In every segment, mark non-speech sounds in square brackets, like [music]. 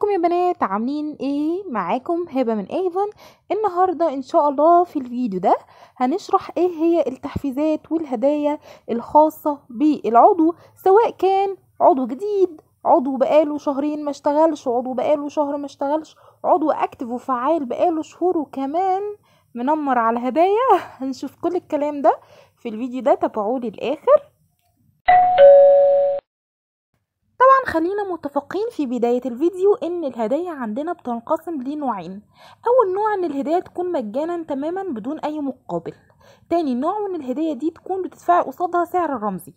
ازيكم يا بنات عاملين ايه معاكم هبه من ايفون النهارده ان شاء الله في الفيديو ده هنشرح ايه هي التحفيزات والهدايا الخاصه بالعضو سواء كان عضو جديد عضو بقاله شهرين ما اشتغلش عضو بقاله شهر ما اشتغلش عضو اكتف وفعال بقاله شهور وكمان منمر على هدايا [laughs] هنشوف كل الكلام ده في الفيديو ده تابعولي للاخر طبعا خلينا متفقين في بداية الفيديو ان الهدايا عندنا بتنقسم لنوعين اول نوع ان الهدايا تكون مجانا تماما بدون اي مقابل تاني نوع ان الهدية دي تكون بتدفعي قصادها سعر رمزي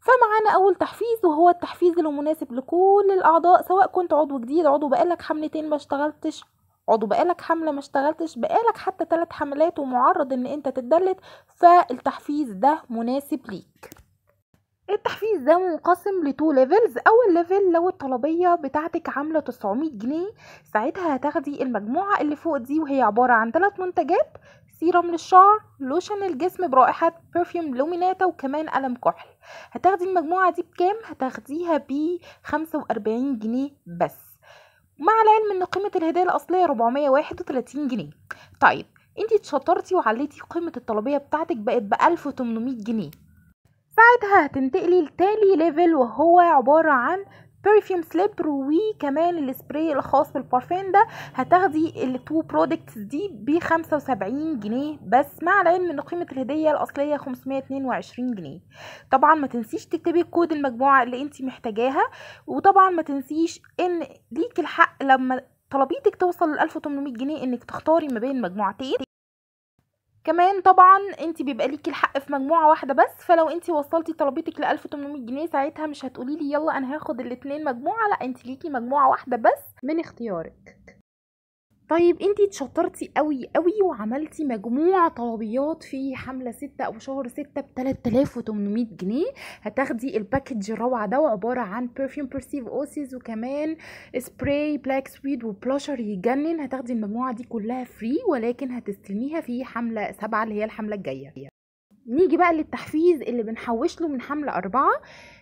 فمعانا اول تحفيز وهو التحفيز المناسب لكل الاعضاء سواء كنت عضو جديد عضو بقالك حملتين ما اشتغلتش عضو بقالك حملة ما اشتغلتش بقالك حتى ثلاث حملات ومعرض ان انت تتدلت فالتحفيز ده مناسب ليك التحفيز ده منقسم لتو ليفلز اول ليفل لو الطلبيه بتاعتك عامله 900 جنيه ساعتها هتاخدي المجموعه اللي فوق دي وهي عباره عن ثلاث منتجات سيرم للشعر لوشن الجسم برائحة برفيوم لوميناتا وكمان قلم كحل هتاخدي المجموعة دي بكام؟ هتاخديها ب 45 جنيه بس مع العلم ان قيمة الهدية الاصلية 431 جنيه طيب انتي اتشطرتي وعليتي قيمة الطلبية بتاعتك بقت ب 1800 جنيه بعدها هتنتقلي لتاني ليفل وهو عبارة عن برفيوم سليبر وكمان السبراي الخاص بالبارفان ده هتاخدي التو برودكتس دي ب 75 جنيه بس مع العلم ان قيمه الهديه الاصليه 522 جنيه طبعا ما تنسيش تكتبي كود المجموعه اللي انت محتاجاها وطبعا ما تنسيش ان ليك الحق لما طلبيتك توصل ل 1800 جنيه انك تختاري ما بين مجموعتين كمان طبعا انت بيبقى ليكي الحق في مجموعه واحده بس فلو انت وصلتي طلبتك ل 1800 جنيه ساعتها مش هتقولي لي يلا انا هاخد الاثنين مجموعه لا انت ليكي مجموعه واحده بس من اختيارك طيب انتي اتشطرتي قوي قوي وعملتي مجموع طلبيات في حملة ستة او شهر ستة ب 3800 جنيه هتاخدي الباكج الروعة ده وعبارة عن برفيوم بيرسيف اوسيز وكمان سبراي بلاك سويد وبلاشر يجنن هتاخدي المجموعة دي كلها فري ولكن هتستلميها في حملة سبعة اللي هي الحملة الجاية نيجي بقى للتحفيز اللي بنحوش له من حملة أربعة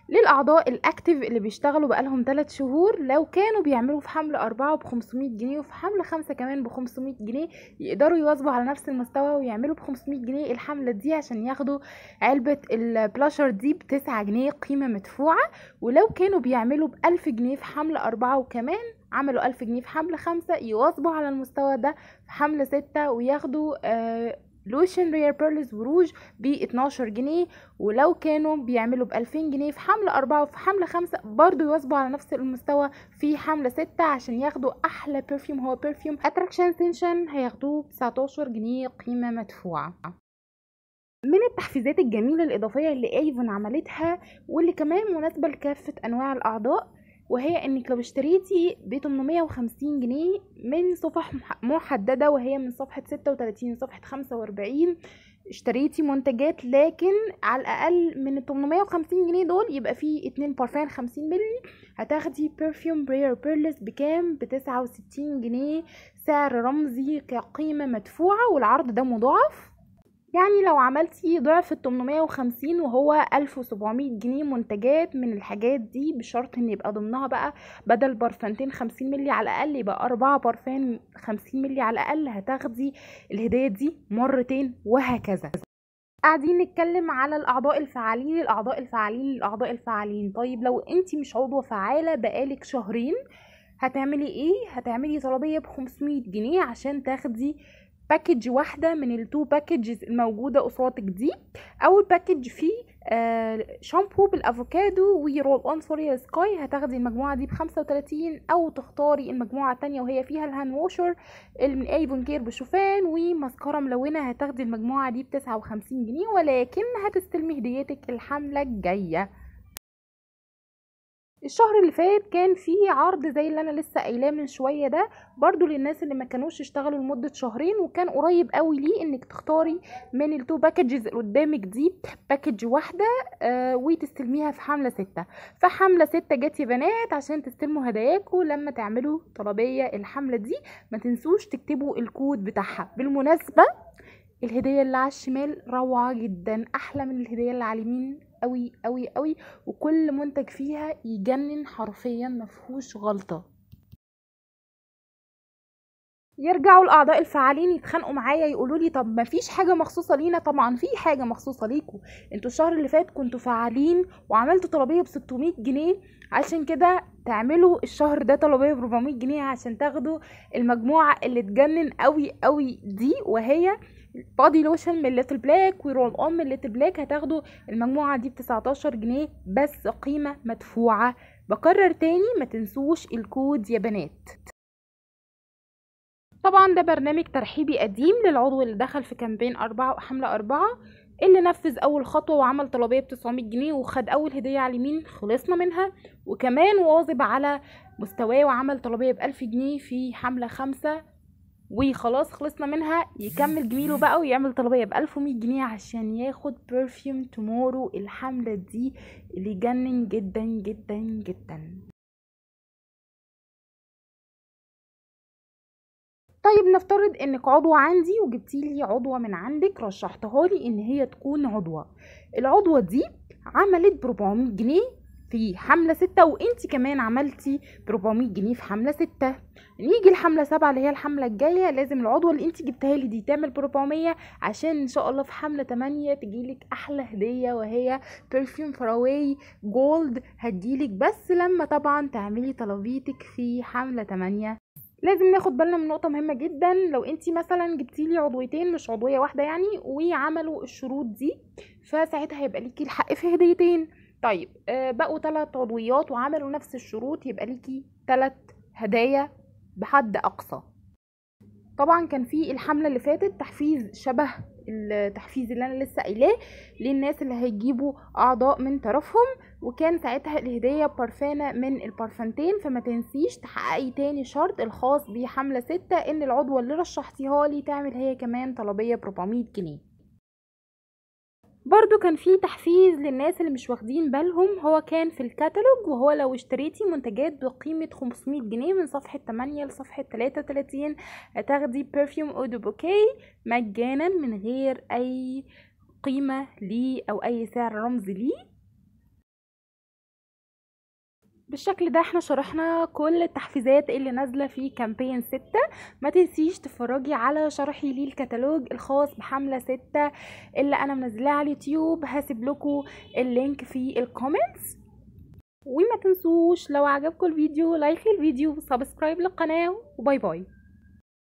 للأعضاء الأكتف اللي بيشتغلوا بقالهم 3 شهور لو كانوا بيعملوا في حملة أربعة بخمسمية جنيه وفي حملة خمسة كمان بخمسمية جنيه يقدروا يواظبوا على نفس المستوى ويعملوا بخمسمية جنيه الحملة دي عشان ياخدوا علبة البلاشر دي بتسعة جنيه قيمة مدفوعة ولو كانوا بيعملوا بألف جنيه في حملة أربعة وكمان عملوا ألف جنيه في حملة خمسة يواظبوا على المستوى ده في حملة ستة وياخدوا آه لوشن رير بيرلز وروج ب 12 جنيه ولو كانوا بيعملوا ب 2000 جنيه في حملة أربعة وفي حملة خمسة برضو يواظبوا على نفس المستوى في حملة ستة عشان ياخدوا أحلى برفيوم هو برفيوم أتراكشن سنشن هياخدوه ب 19 جنيه قيمة مدفوعة من التحفيزات الجميلة الإضافية اللي ايفون عملتها واللي كمان مناسبة لكافة أنواع الأعضاء وهي انك لو اشتريتي ب 850 جنيه من صفح محدده وهي من صفحه 36 لصفحه 45 اشتريتي منتجات لكن على الاقل من ال 850 جنيه دول يبقى في اتنين بارفان 50 مللي هتاخدي بيرفيوم بريير بيرلس بكام ب 69 جنيه سعر رمزي كقيمه مدفوعه والعرض ده مضاعف يعني لو عملتي ضعف ال 850 وهو 1700 جنيه منتجات من الحاجات دي بشرط ان يبقى ضمنها بقى بدل برفانتين 50 ملي على الاقل يبقى اربعة برفان 50 ملي على الاقل هتاخدي الهدايه دي مرتين وهكذا قاعدين نتكلم على الاعضاء الفعالين الاعضاء الفعالين الاعضاء الفعالين طيب لو انت مش عضوه فعاله بقالك شهرين هتعملي ايه هتعملي طلبيه ب 500 جنيه عشان تاخدي باكج واحده من التو باكجز الموجوده قصادك دي اول باكج فيه شامبو بالافوكادو ورول اون سوريا سكاي هتاخدي المجموعه دي بخمسة وتلاتين او تختاري المجموعه التانية وهي فيها الهاند ووشر من ايفون كير بشوفان ومسكره ملونه هتاخدي المجموعه دي بتسعة وخمسين جنيه ولكن هتستلمي هديتك الحمله الجايه الشهر اللي فات كان في عرض زي اللي انا لسه قايلاه من شويه ده برضو للناس اللي ما كانوش اشتغلوا لمده شهرين وكان قريب قوي ليه انك تختاري من التو باكجز اللي قدامك دي باكج واحده آه وتستلميها في حمله ستة فحمله ستة جت يا بنات عشان تستلموا هداياكم لما تعملوا طلبيه الحمله دي ما تنسوش تكتبوا الكود بتاعها بالمناسبه الهديه اللي على الشمال روعه جدا احلى من الهديه اللي على اليمين قوي قوي قوي وكل منتج فيها يجنن حرفيا مفهوش غلطه يرجعوا الاعضاء الفعالين يتخانقوا معايا يقولوا لي طب ما فيش حاجه مخصوصه لينا طبعا في حاجه مخصوصه ليكوا انتوا الشهر اللي فات كنتوا فعالين وعملتوا طلبيه ب 600 جنيه عشان كده تعملوا الشهر ده طلبيه ب 400 جنيه عشان تاخدوا المجموعه اللي تجنن قوي قوي دي وهي بادي لوشن من ليتل بلاك ورول اون من ليتل بلاك هتاخدوا المجموعه دي ب 19 جنيه بس قيمه مدفوعه بكرر تاني ما تنسوش الكود يا بنات طبعا ده برنامج ترحيبي قديم للعضو اللي دخل في كامبين أربعة وحملة أربعة اللي نفذ أول خطوة وعمل طلبية بتسعمية جنيه وخد أول هدية على اليمين خلصنا منها وكمان واظب على مستواه وعمل طلبية بألف جنيه في حملة خمسة وخلاص خلصنا منها يكمل جميله بقى ويعمل طلبية بألف ومية جنيه عشان ياخد برفيوم تومورو الحملة دي اللي جنن جدا جدا جدا طيب نفترض انك عضوة عندي وجبتي لي عضوة من عندك رشحتها لي ان هي تكون عضوة العضوة دي عملت ب 400 جنيه في حملة ستة وانت كمان عملتي ب 400 جنيه في حملة ستة نيجي الحملة سبعة اللي هي الحملة الجاية لازم العضوة اللي انت جبتها لي دي تعمل ب 400 عشان ان شاء الله في حملة تمانية تجيلك احلى هدية وهي برفيوم فراواي جولد هتجيلك بس لما طبعا تعملي طلبيتك في حملة تمانية لازم ناخد بالنا من نقطة مهمة جدا لو انت مثلا جبتي لي عضويتين مش عضوية واحدة يعني وعملوا الشروط دي فساعتها هيبقى ليكي الحق في هديتين طيب آه، بقوا ثلاث عضويات وعملوا نفس الشروط يبقى ليكي ثلاث هدايا بحد أقصى طبعا كان في الحمله اللي فاتت تحفيز شبه التحفيز اللي انا لسه قايلاه للناس اللي هيجيبوا اعضاء من طرفهم وكان ساعتها الهديه بارفانه من البارفانتين فما تنسيش تحققي تاني شرط الخاص بحمله ستة ان العضوه اللي رشحتيها لي تعمل هي كمان طلبيه ب 400 جنيه برضو كان في تحفيز للناس اللي مش واخدين بالهم هو كان في الكتالوج وهو لو اشتريتي منتجات بقيمة 500 جنيه من صفحة 8 لصفحة 33 هتاخدي برفيوم اودو بوكي مجانا من غير اي قيمة ليه او اي سعر رمزي ليه بالشكل ده احنا شرحنا كل التحفيزات اللي نازله في كامبين ستة ما تنسيش تتفرجي على شرحي للكتالوج الخاص بحمله ستة اللي انا منزلاه على اليوتيوب هسيب لكم اللينك في الكومنتس وما تنسوش لو عجبكم الفيديو لايك للفيديو وسبسكرايب للقناه وباي باي